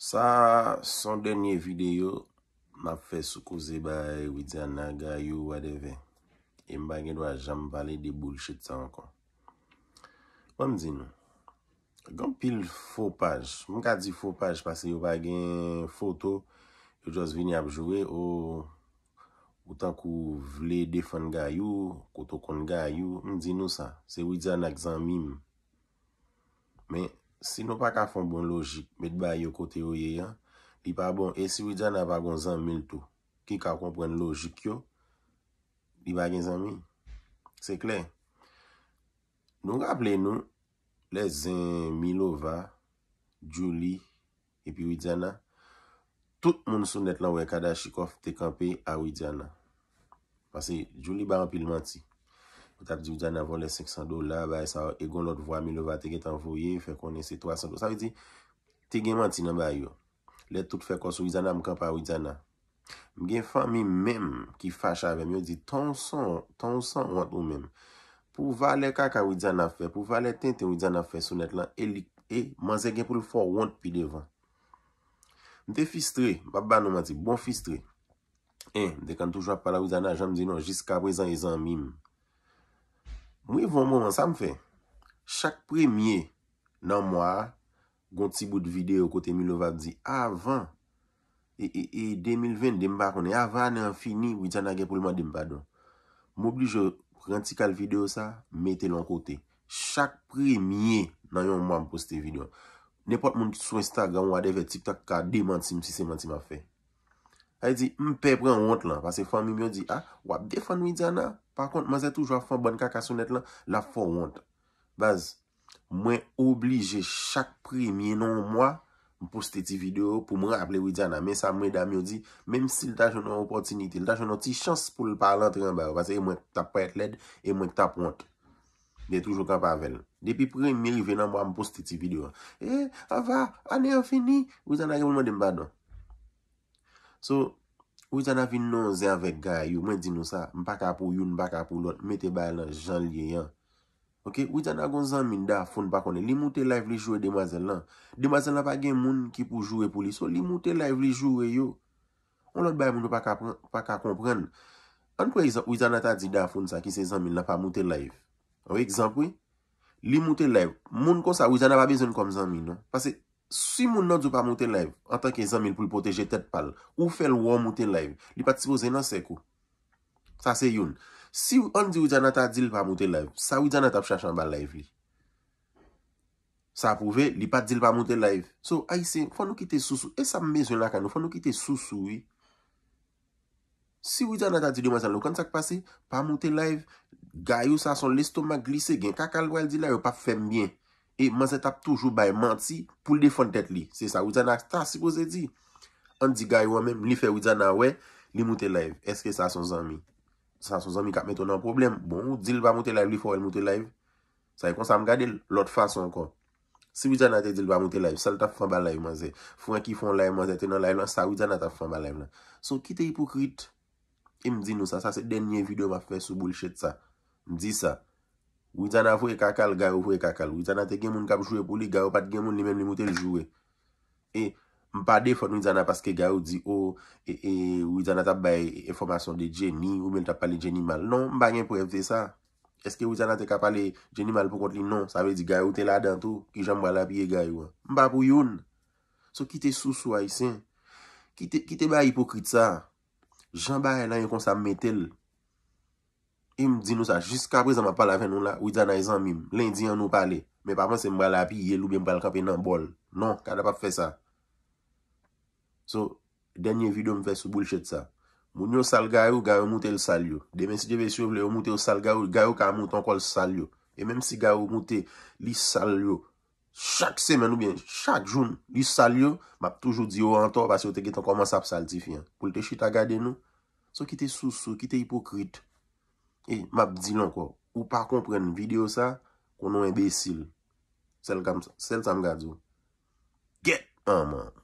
Sa, son denye video, ma fe soukouze ba e widyana, gayou, wadeve. E m bagen do a jambale de boulchet sa ankon. Wan m di nou? Gan pil fopaj. M ka di fopaj, pase yo bagen foto, yo jwaz vini apjowe, ou tan kou vle defan gayou, koto kon gayou, m di nou sa. Se widyana gzan mim. Men. Si nou pa ka fon bon logik, met ba yo kote yo ye yon, li pa bon. E si Widjana vagon zan mil tou, ki ka kompwen logik yo, li bagen zan mi. Se klen, nou gable nou, le zin Milova, Julie, epi Widjana, tout moun sou net lan we Kadashikov te kampe a Widjana. Pase Julie ba anpil manti. Ou tap di ou djana vole 500 dola, ba e sa e gon lot vwa mi lo va te get anvoye, fe kone se 300 dola. Sa ou di, te gen manti nan ba yo. Le tout fe konsou ou djana mkan pa ou djana. Gen fan mi menm ki fach avem, yo di, ton son, ton son want ou menm. Pou va le kaka ou djana fe, pou va le ten ten ou djana fe, sou net lan, e, e manze gen pou l'for want pi devan. De fistre, bab ba nou ma di, bon fistre. Eh, e, de kan toujwa pala ou djana, jan mdi nou, jiska prezan e zan mim. Mwen yon voun moun, sa m fe, chak premye nan mwa, gonti bout videyo kote mi lovab di, avan, e 2020 dem ba konen, avan nan fini, witen a gen pou lman dem ba don. M oubli joun, renti kal videyo sa, mette lon kote, chak premye nan yon mwa m poste videyo. Nepot moun sou Instagram, wadeve, TikTok, ka de manti msi se manti ma fe. Ay di, mpe pre yon wont lan, pase fan mi myo di, ha, ah, wap defan widiana, par kont, ma zè toujwa fan ban kakasounet lan, la fon wont. Baz, mwen oblige chak pre mi yon mwa, mpouste ti video pou mwen aple widiana, men sa mwen damyo di, menm si lta joun an opportunity, lta joun an ti chans pou lpar lan tre yon ba, pase yon mwen tap pre led, yon mwen tap wont. De toujwa ka pavel. Depi pre, mme rive nan mwa mpouste ti video, e, ava, ane an fini, widiana yon mwen demba do. Ou jan avin nou ze avek gay yo, mwen di nou sa, mpaka pou yon, mpaka pou lot, mete bay lan, jan liye yan. Ou jan agon zanmin da foun pakone, li moute live li jowe demazel lan. Demazel la pa gen moun ki pou jowe pou li, so li moute live li jowe yo. On lòt bay moun de pakapon pren. An kwe, ou jan atati da foun sa ki se zanmin la pa moute live. Ou ekzamp wè, li moute live, moun konsa ou jan ava bezon kom zanmin nan, pase... Si moun nou djou pa moute live, an tanke enzamin pou li poteje tet pal, ou fel wou moute live, li pati sivo zenan seko. Sa se yon. Si an di wou janata di l pa moute live, sa wou janata ap chachan ba live li. Sa pouve, li pati di l pa moute live. So, ay sen, fon nou kite sousou. E sa menjou la kan nou, fon nou kite sousou, oui. Si wou janata di di mwazan lou kontak pase, pa moute live, gayou sa son lestoma glise gen, kakal gwa el di la, yo pa fe mbyen. E ma zè tap toujou bay manti pou lè fon tèt li. Se sa wè zè nan akta, si pou zè di. An di gay wè mèm, li fè wè zè nan wè, li moutè laiv. Eske sa son zanmi? Sa son zanmi kap meton nan problem? Bon, ou dil ba moutè laiv, li fò wè moutè laiv? Sa yè e kon sa m gade lòt fason kon. Si wè zè nan te dil ba moutè laiv, sa lè ta fon ba laiv ma zè. Fwen ki fon laiv ma zè, te nan laiv lan, sa wè zè nan ta fon ba laiv lan. So, ki te hipokrit? E m di nou sa, sa se denye video ma fè sou boulshet sa. Ouwitana fwe kakal, gayo fwe kakal. Ouwitana te gen moun kapjouye pou li, gayo pat gen moun li men li moutel jouye. E mpa defon ouwitana paske gayo di ouwitana oh, e, e, tap baye informasyon de geni ou men tap pale geni mal. Non, mpa gen pou evte sa. Eske ouwitana te kap pale geni mal pou kont li? Non, sa ve di gayo te la danto ki jan mwa la piye gayo. Mpa pou yon. So kite sou sou a yisen. Kite ba hipokrit sa. Jan baye nan yon konsa metel. im di nou sa, jiska apreza ma pala ven nou la, ou zanay zan mim, lendi an nou pale, men pa man se mbala api ye loubyen mbal kape nan bol, non, kada pa fe sa, so, denye video mfe sou bullshit sa, moun yo sal gayo, gayo moute l sal yo, demen si je ve syo vle, yo moute l sal gayo, gayo ka moute an kol sal yo, e menm si gayo moute l sal yo, chak semen nou ben, chak joun l sal yo, map toujou di yo an to, vase yo teke ton koman sa ap sal di fiyan, pou l te chita gade nou, so ki te sou sou, ki te hipokrite, E, mab di lon kwa. Ou pa kompren videyo sa, konon e besil. Sel sa mga dzon. Get a man.